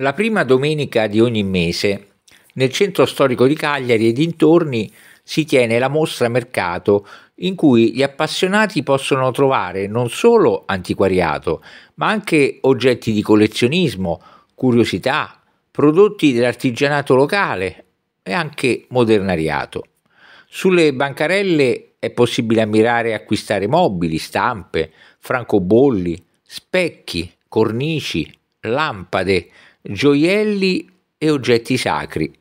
La prima domenica di ogni mese, nel centro storico di Cagliari e dintorni, si tiene la mostra Mercato, in cui gli appassionati possono trovare non solo antiquariato, ma anche oggetti di collezionismo, curiosità, prodotti dell'artigianato locale e anche modernariato. Sulle bancarelle è possibile ammirare e acquistare mobili, stampe, francobolli, specchi, cornici, lampade, gioielli e oggetti sacri.